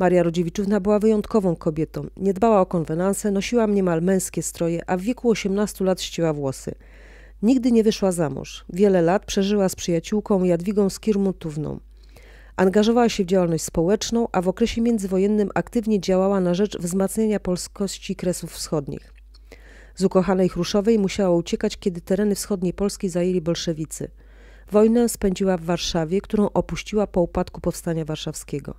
Maria Rodziewiczówna była wyjątkową kobietą. Nie dbała o konwenanse, nosiła niemal męskie stroje, a w wieku 18 lat ściła włosy. Nigdy nie wyszła za mąż. Wiele lat przeżyła z przyjaciółką Jadwigą Skirmutówną. Angażowała się w działalność społeczną, a w okresie międzywojennym aktywnie działała na rzecz wzmacniania polskości Kresów Wschodnich. Z ukochanej Chruszowej musiała uciekać, kiedy tereny wschodniej Polski zajęli bolszewicy. Wojnę spędziła w Warszawie, którą opuściła po upadku Powstania Warszawskiego.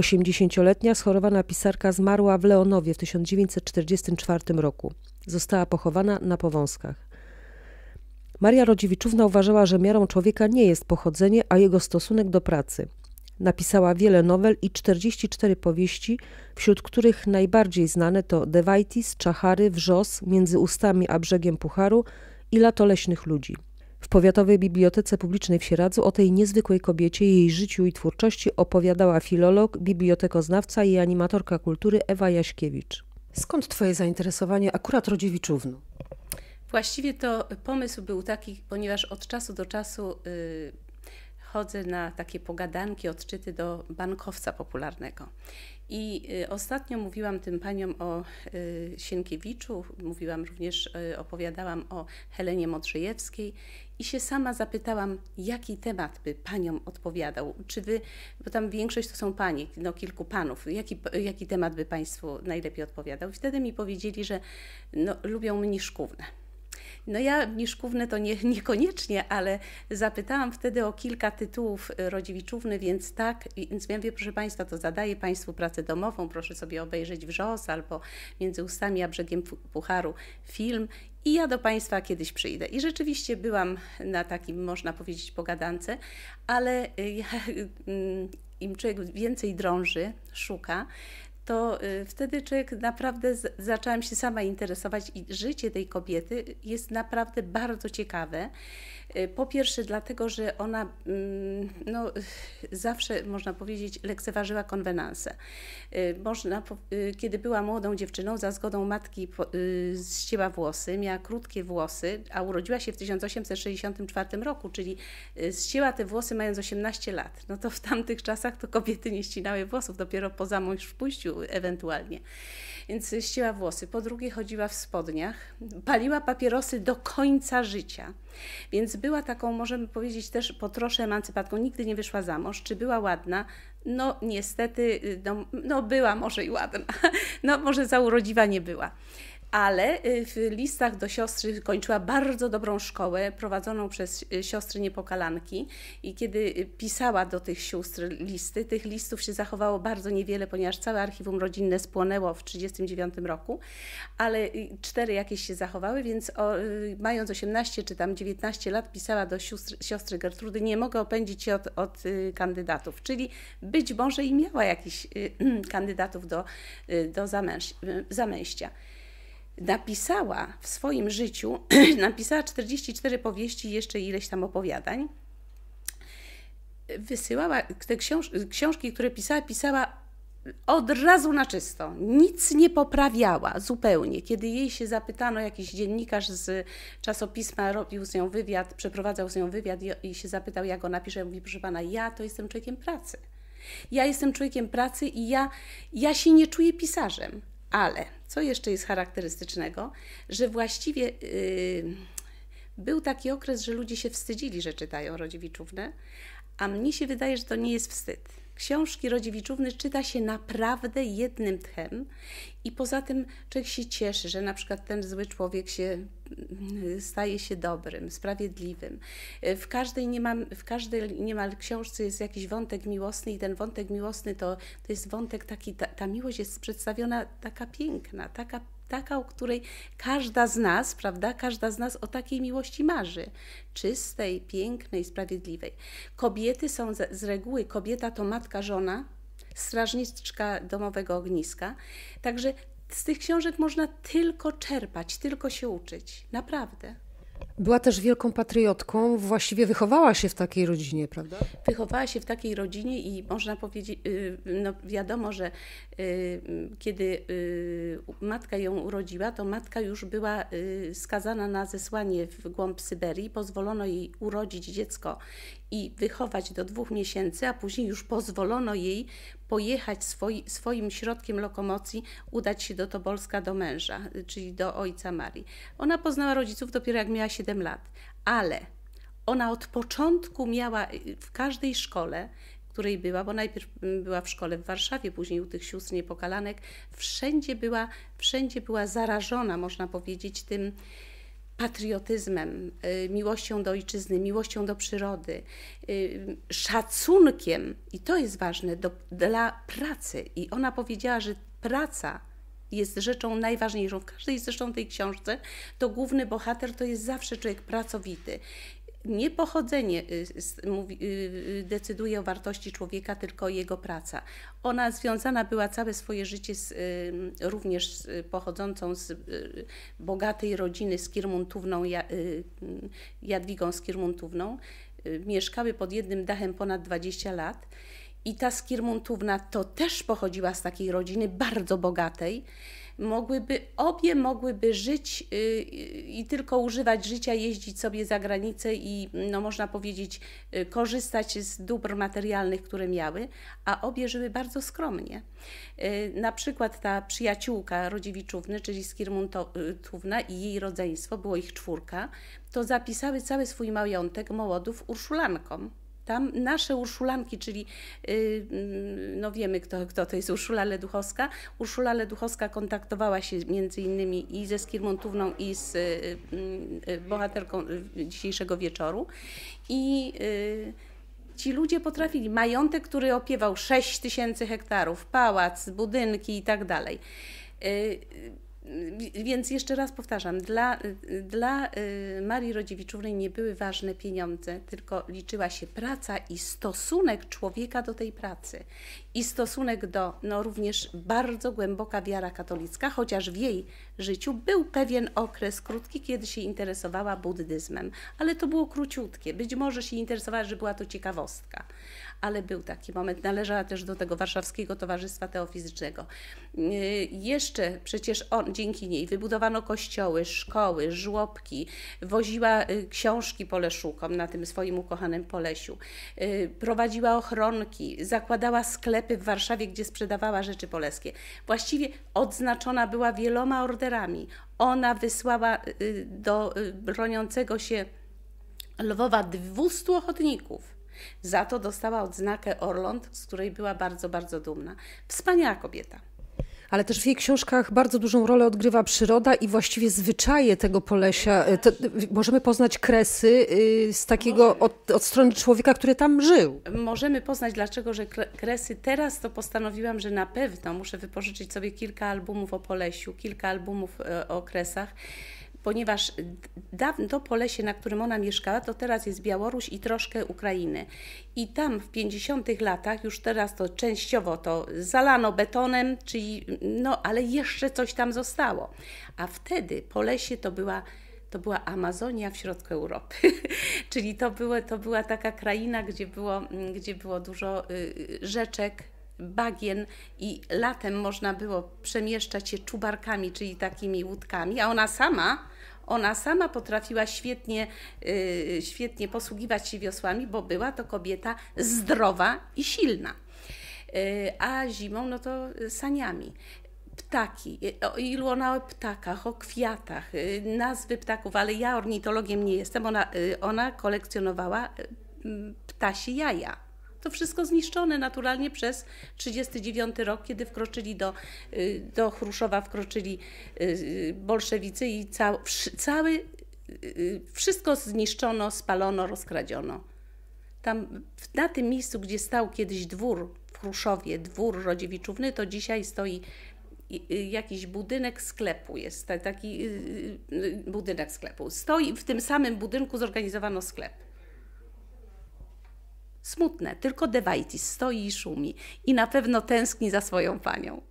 80-letnia schorowana pisarka zmarła w Leonowie w 1944 roku. Została pochowana na Powązkach. Maria Rodziewiczówna uważała, że miarą człowieka nie jest pochodzenie, a jego stosunek do pracy. Napisała wiele nowel i 44 powieści, wśród których najbardziej znane to Dewajtis, Czachary, Wrzos, Między ustami a brzegiem Pucharu i Lato leśnych ludzi – w Powiatowej Bibliotece Publicznej w Sieradzu o tej niezwykłej kobiecie, jej życiu i twórczości opowiadała filolog, bibliotekoznawca i animatorka kultury Ewa Jaśkiewicz. Skąd Twoje zainteresowanie akurat Rodziewiczówną? Właściwie to pomysł był taki, ponieważ od czasu do czasu y, chodzę na takie pogadanki, odczyty do bankowca popularnego. I y, ostatnio mówiłam tym paniom o y, Sienkiewiczu, mówiłam również, y, opowiadałam o Helenie Modrzejewskiej i się sama zapytałam, jaki temat by paniom odpowiadał? Czy wy, bo tam większość to są panie, no kilku panów, jaki, jaki temat by państwu najlepiej odpowiadał? wtedy mi powiedzieli, że no, lubią mniszkówne. No ja Mniszkównę to nie, niekoniecznie, ale zapytałam wtedy o kilka tytułów y, Rodziewiczówny, więc tak, więc ja mówię, proszę Państwa, to zadaję Państwu pracę domową, proszę sobie obejrzeć Wrzos albo Między ustami a brzegiem Pucharu film i ja do Państwa kiedyś przyjdę. I rzeczywiście byłam na takim, można powiedzieć, pogadance, ale y, ja, mm, im człowiek więcej drąży, szuka, to y, wtedy człowiek naprawdę z, zaczęłam się sama interesować i życie tej kobiety jest naprawdę bardzo ciekawe. Y, po pierwsze, dlatego, że ona mm, no, zawsze, można powiedzieć, lekceważyła konwenanse. Y, można, y, kiedy była młodą dziewczyną, za zgodą matki ścięła włosy, miała krótkie włosy, a urodziła się w 1864 roku, czyli ścięła te włosy mając 18 lat. No to w tamtych czasach to kobiety nie ścinały włosów, dopiero po zamąż pójściu ewentualnie więc ściła włosy. Po drugie chodziła w spodniach, paliła papierosy do końca życia, więc była taką, możemy powiedzieć, też po trosze emancypatką, nigdy nie wyszła za mąż. Czy była ładna? No niestety, y, no, no była może i ładna, no może za urodziwa nie była ale y, w listach do siostry kończyła bardzo dobrą szkołę prowadzoną przez y, siostry niepokalanki i kiedy y, pisała do tych sióstr listy, tych listów się zachowało bardzo niewiele, ponieważ całe archiwum rodzinne spłonęło w 1939 roku, ale cztery jakieś się zachowały, więc o, mając 18 czy tam 19 lat pisała do siostry Gertrudy, nie mogę opędzić się od, od kandydatów, czyli być może i miała jakichś kandydatów do, do zamęż, zamęścia napisała w swoim życiu, napisała 44 powieści i jeszcze ileś tam opowiadań. Wysyłała te książ książki, które pisała, pisała od razu na czysto. Nic nie poprawiała zupełnie. Kiedy jej się zapytano, jakiś dziennikarz z czasopisma robił z nią wywiad, przeprowadzał z nią wywiad i, i się zapytał, jak ona pisze, mówi, proszę pana, ja to jestem człowiekiem pracy. Ja jestem człowiekiem pracy i ja, ja się nie czuję pisarzem, ale co jeszcze jest charakterystycznego, że właściwie yy, był taki okres, że ludzie się wstydzili, że czytają Rodziewiczównę, a mnie się wydaje, że to nie jest wstyd książki Rodziewiczówny czyta się naprawdę jednym tchem i poza tym człowiek się cieszy, że na przykład ten zły człowiek się mm, staje się dobrym, sprawiedliwym. E, w każdej, niemal, w każdej niemal książce jest jakiś wątek miłosny i ten wątek miłosny to, to jest wątek taki, ta, ta miłość jest przedstawiona taka piękna, taka piękna, taka, o której każda z nas, prawda, każda z nas o takiej miłości marzy. Czystej, pięknej, sprawiedliwej. Kobiety są z, z reguły, kobieta to matka, żona, strażniczka domowego ogniska. Także z tych książek można tylko czerpać, tylko się uczyć. Naprawdę. Była też wielką patriotką, właściwie wychowała się w takiej rodzinie, prawda? Wychowała się w takiej rodzinie i można powiedzieć, y, no wiadomo, że y, kiedy y, matka ją urodziła, to matka już była skazana na zesłanie w głąb Syberii. Pozwolono jej urodzić dziecko i wychować do dwóch miesięcy, a później już pozwolono jej pojechać swoi, swoim środkiem lokomocji, udać się do Tobolska do męża, czyli do ojca Marii. Ona poznała rodziców dopiero jak miała 7 lat, ale ona od początku miała y, w każdej szkole, której była, bo najpierw mm, była w szkole w Warszawie, później u tych sióstr niepokalanek, wszędzie była, wszędzie była zarażona, można powiedzieć, tym patriotyzmem, y, miłością do ojczyzny, miłością do przyrody, y, szacunkiem, i to jest ważne, do, dla pracy. I ona powiedziała, że praca jest rzeczą najważniejszą. W każdej zresztą tej książce to główny bohater to jest zawsze człowiek pracowity nie pochodzenie y, y, y, decyduje o wartości człowieka, tylko jego praca. Ona związana była całe swoje życie z, również z, pochodzącą z bogatej rodziny Skirmuntówną, Jadwigą Skirmuntówną. Mieszkały pod jednym dachem ponad 20 lat. I ta Skirmuntówna to też pochodziła z takiej rodziny bardzo bogatej mogłyby, obie mogłyby żyć y, y, i tylko używać życia, jeździć sobie za granicę i no, można powiedzieć y, korzystać z dóbr materialnych, które miały, a obie żyły bardzo skromnie. Na przykład ta przyjaciółka Rodziewiczówny, czyli Skirmuntówna i jej rodzeństwo, było ich czwórka, to zapisały cały swój majątek Mołodów Urszulankom tam nasze Urszulanki, czyli y, mm, no wiemy kto, kto to jest Urszula Leduchowska. Urszula Leduchowska kontaktowała się między innymi i ze Skirmontówną i z y, y, bohaterką dzisiejszego wieczoru i ci ludzie potrafili. Majątek, który opiewał 6 tysięcy hektarów, pałac, budynki i tak dalej. Y, więc jeszcze raz powtarzam, dla, y, dla y, Marii Rodziewiczówny nie były ważne pieniądze, tylko liczyła się praca i stosunek człowieka do tej pracy. I stosunek do, no również bardzo głęboka wiara katolicka, chociaż w jej życiu był pewien okres krótki, kiedy się interesowała buddyzmem, ale to było króciutkie. Być może się interesowała, że była to ciekawostka, ale był taki moment. Należała też do tego Warszawskiego Towarzystwa Teofizycznego. Jeszcze przecież on, dzięki niej wybudowano kościoły, szkoły, żłobki, woziła y, książki poleszukom na tym swoim ukochanym Polesiu, y, prowadziła ochronki, zakładała sklepy w Warszawie, gdzie sprzedawała rzeczy poleskie. Właściwie odznaczona była wieloma orderami. Ona wysłała y, do broniącego się Lwowa 200 ochotników. Za to dostała odznakę Orląt, z której była bardzo, bardzo dumna. Wspaniała kobieta ale też w jej książkach bardzo dużą rolę odgrywa przyroda i właściwie zwyczaje tego Polesia. E, to, możemy poznać kresy y, z takiego od, od, strony człowieka, który tam żył. Możemy poznać, dlaczego, że kresy teraz to postanowiłam, że na pewno muszę wypożyczyć sobie kilka albumów o Polesiu, kilka albumów e, o kresach ponieważ dawno to Polesie, na którym ona mieszkała, to teraz jest Białoruś i troszkę Ukrainy. I tam w 50 latach, już teraz to częściowo to zalano betonem, czyli no, ale jeszcze coś tam zostało. A wtedy Polesie to była to była Amazonia w środku Europy. Czyli to, było, to była taka kraina, gdzie było, gdzie było dużo y, y, rzeczek, bagien i latem można było przemieszczać się czubarkami, czyli takimi łódkami, a ona sama ona sama potrafiła świetnie, yy, świetnie posługiwać się wiosłami, bo była to kobieta zdrowa i silna. Yy, a zimą, no to saniami ptaki, y, o ilu ona o ptakach, o kwiatach, y, nazwy ptaków, ale ja ornitologiem nie jestem, ona, y, ona kolekcjonowała ptasie jaja to wszystko zniszczone naturalnie przez 1939 rok, kiedy wkroczyli do, y, do Chruszowa, wkroczyli y, y, bolszewicy i cały, wszystko zniszczono, spalono, rozkradziono. Tam, na tym miejscu, gdzie stał kiedyś dwór w Chruszowie, dwór Rodziewiczówny, to dzisiaj stoi jakiś budynek sklepu jest, taki budynek sklepu. Stoi w tym samym budynku zorganizowano sklep. Smutne, tylko Dewaitis stoi i szumi i na pewno tęskni za swoją panią.